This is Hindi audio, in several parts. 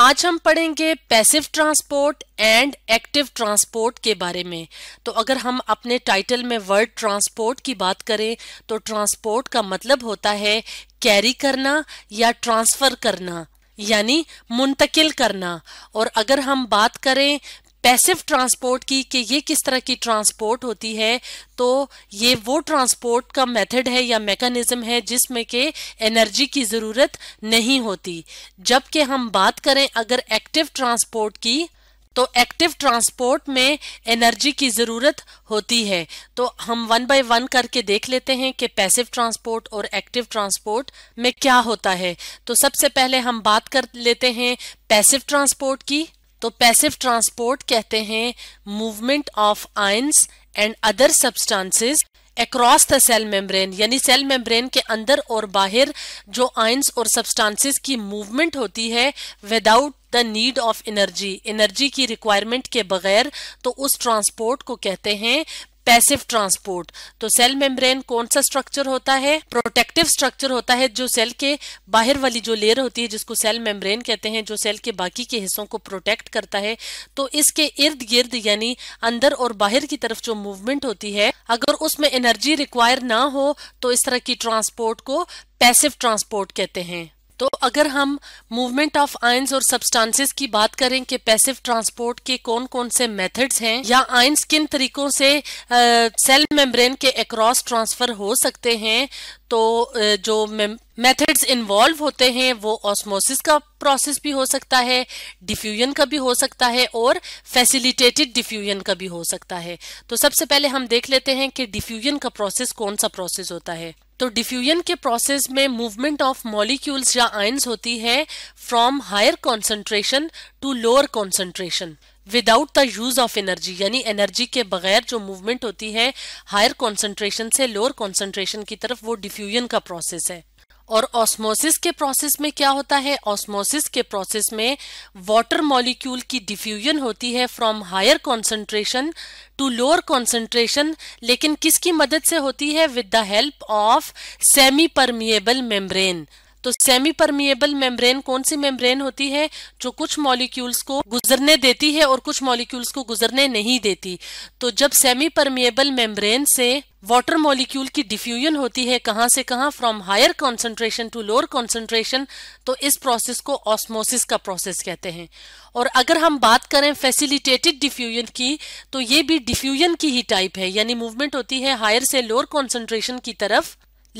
आज हम पढ़ेंगे passive transport and active transport के बारे में तो अगर हम अपने टाइटल में वर्ड ट्रांसपोर्ट की बात करें तो ट्रांसपोर्ट का मतलब होता है कैरी करना या ट्रांसफर करना यानी मुंतकिल करना और अगर हम बात करें पैसिव ट्रांसपोर्ट की कि ये किस तरह की ट्रांसपोर्ट होती है तो ये वो ट्रांसपोर्ट का मेथड है या मेकनिज़म है जिसमें के एनर्जी की ज़रूरत नहीं होती जबकि हम बात करें अगर एक्टिव ट्रांसपोर्ट की तो एक्टिव ट्रांसपोर्ट में एनर्जी की ज़रूरत होती है तो हम वन बाय वन करके देख लेते हैं कि पैसिव ट्रांसपोर्ट और एक्टिव ट्रांसपोर्ट में क्या होता है तो सबसे पहले हम बात कर लेते हैं पैसिव ट्रांसपोर्ट की तो पैसिव ट्रांसपोर्ट कहते हैं movement of ions and other substances across the cell membrane यानी सेल मेम्ब्रेन के अंदर और बाहर जो आयंस और सब्सटेंसेस की मूवमेंट होती है without the need of energy energy की रिक्वायरमेंट के बगैर तो उस ट्रांसपोर्ट को कहते हैं पैसिव ट्रांसपोर्ट तो सेल मेम्ब्रेन कौन सा स्ट्रक्चर होता है प्रोटेक्टिव स्ट्रक्चर होता है जो सेल के बाहर वाली जो लेयर होती है जिसको सेल मेम्ब्रेन कहते हैं जो सेल के बाकी के हिस्सों को प्रोटेक्ट करता है तो इसके इर्द गिर्द यानी अंदर और बाहर की तरफ जो मूवमेंट होती है अगर उसमें एनर्जी रिक्वायर ना हो तो इस तरह की ट्रांसपोर्ट को पैसिव ट्रांसपोर्ट कहते हैं तो अगर हम मूवमेंट ऑफ आयंस और सब्सटेंसेस की बात करें कि पैसिव ट्रांसपोर्ट के कौन कौन से मेथड्स हैं या आयंस किन तरीकों से सेल मेम्ब्रेन के अक्रॉस ट्रांसफर हो सकते हैं तो जो मेथड्स इन्वॉल्व होते हैं वो ऑस्मोसिस का प्रोसेस भी हो सकता है डिफ्यूजन का भी हो सकता है और फैसिलिटेटेड डिफ्यूजन का भी हो सकता है तो सबसे पहले हम देख लेते हैं कि डिफ्यूजन का प्रोसेस कौन सा प्रोसेस होता है तो डिफ्यूजन के प्रोसेस में मूवमेंट ऑफ मॉलिक्यूल्स या आयंस होती है from higher concentration to lower concentration without the use of energy यानी एनर्जी के बगैर जो मूवमेंट होती है हायर कॉन्सेंट्रेशन से लोअर कॉन्सेंट्रेशन की तरफ वो डिफ्यूजन का प्रोसेस है और ऑस्मोसिस के प्रोसेस में क्या होता है ऑस्मोसिस के प्रोसेस में वाटर मॉलिक्यूल की डिफ्यूजन होती है from higher concentration to lower concentration लेकिन किसकी मदद से होती है with the help of semi permeable membrane तो सेमी परमिएबल मेम्ब्रेन कौन सी मेम्ब्रेन होती है जो कुछ मॉलिक्यूल्स को गुजरने देती है और कुछ मॉलिक्यूल्स को गुजरने नहीं देती तो जब सेमी परमिएबल मेम्ब्रेन से वाटर मॉलिक्यूल की डिफ्यूजन होती है कहाँ से कहां from higher concentration to lower concentration तो इस प्रोसेस को ऑस्मोसिस का प्रोसेस कहते हैं और अगर हम बात करें फैसिलिटेटेड डिफ्यूजन की तो ये भी डिफ्यूजन की ही टाइप है यानी मूवमेंट होती है हायर से लोअर कॉन्सेंट्रेशन की तरफ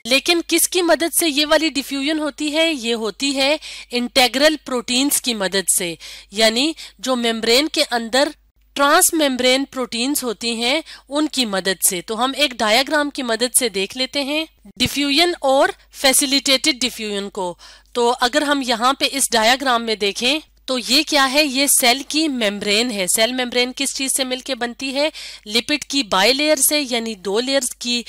लेकिन किसकी मदद से ये वाली डिफ्यूजन होती है ये होती है इंटेग्रल प्रोटीन्स की मदद से यानी जो मेम्ब्रेन के अंदर ट्रांस मेम्ब्रेन प्रोटीन्स होती हैं उनकी मदद से तो हम एक डायग्राम की मदद से देख लेते हैं डिफ्यूजन और फैसिलिटेटेड डिफ्यूजन को तो अगर हम यहाँ पे इस डायग्राम में देखें तो ये क्या है ये सेल की मेम्ब्रेन है सेल मेम्ब्रेन किस चीज से मिलके बनती है लिपिड की बाई लेयर से यानी दो लेयर्स की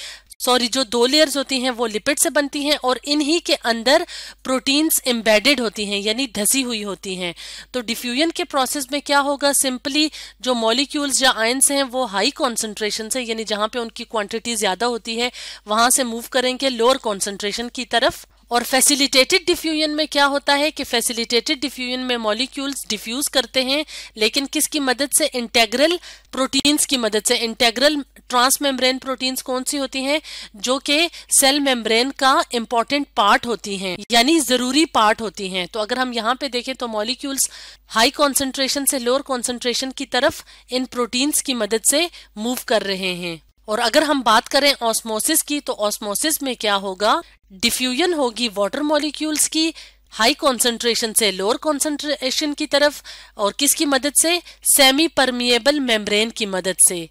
सॉरी जो दो लेयर्स होती हैं वो लिपिड से बनती हैं और इन्हीं के अंदर प्रोटीन्स एम्बेडेड होती हैं यानी धसी हुई होती हैं तो डिफ्यूजन के प्रोसेस में क्या होगा सिंपली जो मॉलिक्यूल्स या आयंस हैं वो हाई कॉन्सेंट्रेशन से यानी जहाँ पे उनकी क्वांटिटी ज़्यादा होती है वहाँ से मूव करेंगे लोअर कॉन्सेंट्रेशन की तरफ और फैसिलिटेटेड डिफ्यूजन में क्या होता है कि फैसिलिटेटेड डिफ्यूजन में मॉलिक्यूल्स डिफ्यूज करते हैं लेकिन किसकी मदद से इंटेग्रल प्रोटीन्स की मदद से इंटेग्रल ट्रांसमेम्ब्रेन प्रोटीन्स कौन सी होती हैं जो कि सेल मेम्ब्रेन का इंपॉर्टेंट पार्ट होती हैं यानी जरूरी पार्ट होती हैं तो अगर हम यहाँ पे देखें तो मॉलिक्यूल्स हाई कॉन्सेंट्रेशन से लोअर कॉन्सेंट्रेशन की तरफ इन प्रोटीन्स की मदद से मूव कर रहे हैं और अगर हम बात करें ऑस्मोसिस की तो ऑस्मोसिस में क्या होगा डिफ्यूजन होगी वाटर मॉलिक्यूल्स की हाई कॉन्सेंट्रेशन से लोअर कॉन्सेंट्रेशन की तरफ और किसकी मदद से सेमी परमिएबल मेम्ब्रेन की मदद से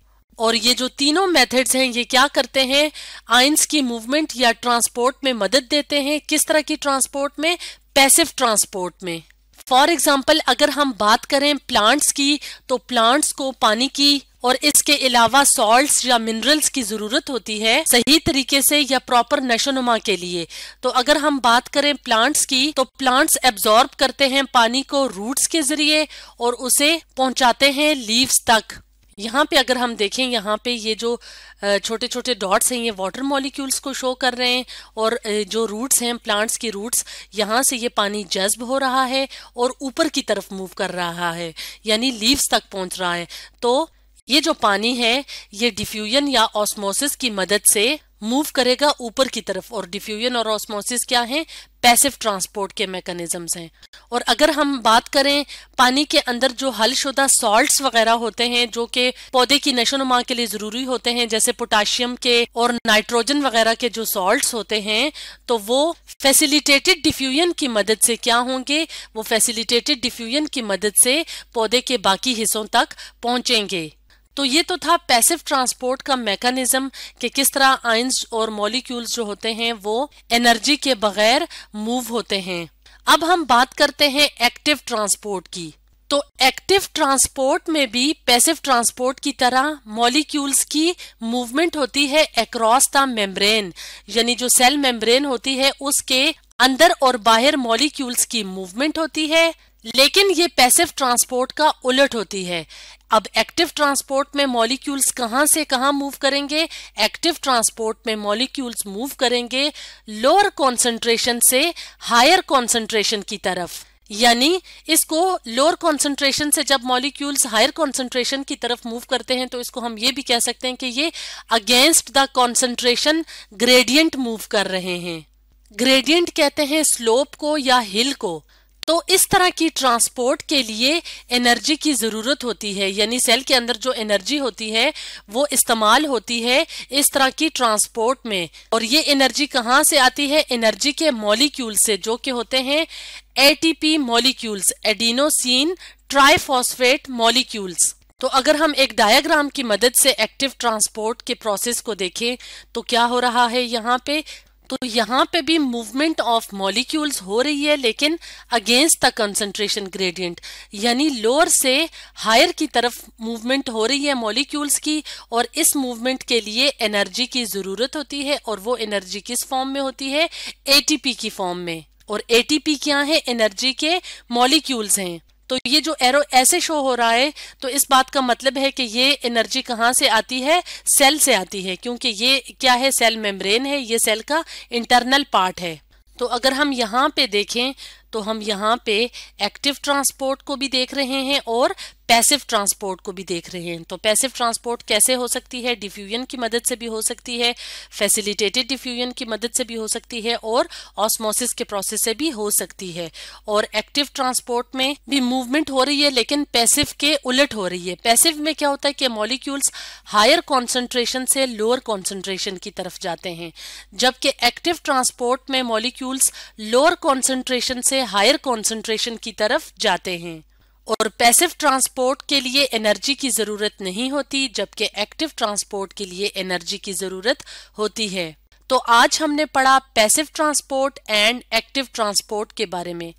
और ये जो तीनों मेथड्स हैं ये क्या करते हैं आइंस की मूवमेंट या ट्रांसपोर्ट में मदद देते हैं किस तरह की ट्रांसपोर्ट में पैसिव ट्रांसपोर्ट में फॉर एग्जाम्पल अगर हम बात करें प्लांट्स की तो प्लांट्स को पानी की और इसके अलावा सॉल्ट या मिनरल्स की जरूरत होती है सही तरीके से या प्रॉपर नशोनुमा के लिए तो अगर हम बात करें प्लांट्स की तो प्लांट्स एब्जॉर्ब करते हैं पानी को रूट्स के जरिए और उसे पहुंचाते हैं लीव्स तक यहाँ पे अगर हम देखें यहाँ पे ये जो छोटे छोटे डॉट्स हैं ये वाटर मॉलिक्यूल्स को शो कर रहे हैं और जो रूट्स हैं प्लांट्स की रूट्स यहाँ से ये पानी जज्ब हो रहा है और ऊपर की तरफ मूव कर रहा है यानी लीव्स तक पहुँच रहा है तो ये जो पानी है ये डिफ्यूजन या ऑस्मोसिस की मदद से मूव करेगा ऊपर की तरफ और डिफ्यूजन और ऑस्मोसिस क्या है पैसिव ट्रांसपोर्ट के मैकेनिज्म्स हैं और अगर हम बात करें पानी के अंदर जो हलशुदा सॉल्ट्स वगैरह होते हैं जो कि पौधे की नशोनुमा के लिए जरूरी होते हैं जैसे पोटाशियम के और नाइट्रोजन वगैरह के जो सॉल्ट्स होते हैं तो वो फैसिलिटेटेड डिफ्यूजन की मदद से क्या होंगे वो फैसिलिटेटेड डिफ्यूजन की मदद से पौधे के बाकी हिस्सों तक पहुंचेंगे तो ये तो था पैसिव ट्रांसपोर्ट का मैकेनिज्म कि किस तरह आइंस और मॉलिक्यूल्स जो होते हैं वो एनर्जी के बगैर मूव होते हैं अब हम बात करते हैं एक्टिव ट्रांसपोर्ट की तो एक्टिव ट्रांसपोर्ट में भी पैसिव ट्रांसपोर्ट की तरह मॉलिक्यूल्स की मूवमेंट होती है एक्रॉस द मेम्ब्रेन यानी जो सेल मेम्ब्रेन होती है उसके अंदर और बाहर मॉलिक्यूल्स की मूवमेंट होती है लेकिन ये पैसिव ट्रांसपोर्ट का उलट होती है अब एक्टिव ट्रांसपोर्ट में मॉलिक्यूल्स कहां से कहां मूव करेंगे एक्टिव ट्रांसपोर्ट में मॉलिक्यूल्स मूव करेंगे लोअर कॉन्सेंट्रेशन से हायर कॉन्सेंट्रेशन की तरफ यानी इसको लोअर कॉन्सेंट्रेशन से जब मॉलिक्यूल्स हायर कॉन्सेंट्रेशन की तरफ मूव करते हैं तो इसको हम ये भी कह सकते हैं कि ये against the concentration gradient move कर रहे हैं ग्रेडियंट कहते हैं स्लोप को या हिल को तो इस तरह की ट्रांसपोर्ट के लिए एनर्जी की ज़रूरत होती है यानी सेल के अंदर जो एनर्जी होती है वो इस्तेमाल होती है इस तरह की ट्रांसपोर्ट में और ये एनर्जी कहाँ से आती है एनर्जी के मॉलिक्यूल से जो कि होते हैं ATP molecules adenosine triphosphate molecules तो अगर हम एक डायग्राम की मदद से एक्टिव ट्रांसपोर्ट के प्रोसेस को देखें तो क्या हो रहा है यहाँ पे तो यहाँ पे भी मूवमेंट ऑफ मॉलिक्यूल्स हो रही है लेकिन अगेंस्ट द कंसंट्रेशन ग्रेडियंट यानी लोअर से हायर की तरफ मूवमेंट हो रही है मॉलिक्यूल्स की और इस मूवमेंट के लिए एनर्जी की जरूरत होती है और वो एनर्जी किस फॉर्म में होती है एटीपी की फॉर्म में और एटीपी क्या है एनर्जी के मॉलिक्यूल्स हैं तो ये जो एरो ऐसे शो हो रहा है तो इस बात का मतलब है कि ये एनर्जी कहाँ से आती है सेल से आती है क्योंकि ये क्या है सेल मेम्ब्रेन है ये सेल का इंटरनल पार्ट है तो अगर हम यहाँ पे देखें तो हम यहाँ पे एक्टिव ट्रांसपोर्ट को भी देख रहे हैं और पैसिव ट्रांसपोर्ट को भी देख रहे हैं तो पैसिव ट्रांसपोर्ट कैसे हो सकती है डिफ्यूजन की मदद से भी हो सकती है फैसिलिटेटेड डिफ्यूजन की मदद से भी हो सकती है और ऑस्मोसिस के प्रोसेस से भी हो सकती है और एक्टिव ट्रांसपोर्ट में भी मूवमेंट हो रही है लेकिन पैसिव के उलट हो रही है पैसिव में क्या होता है कि मॉलिक्यूल्स हायर कॉन्सेंट्रेशन से लोअर कॉन्सेंट्रेशन की तरफ जाते हैं जबकि एक्टिव ट्रांसपोर्ट में मॉलिक्यूल्स लोअर कॉन्सेंट्रेशन से हायर कॉन्सेंट्रेशन की तरफ जाते हैं और पैसिव ट्रांसपोर्ट के लिए एनर्जी की ज़रूरत नहीं होती जबकि एक्टिव ट्रांसपोर्ट के लिए एनर्जी की ज़रूरत होती है तो आज हमने पढ़ा passive transport and active transport के बारे में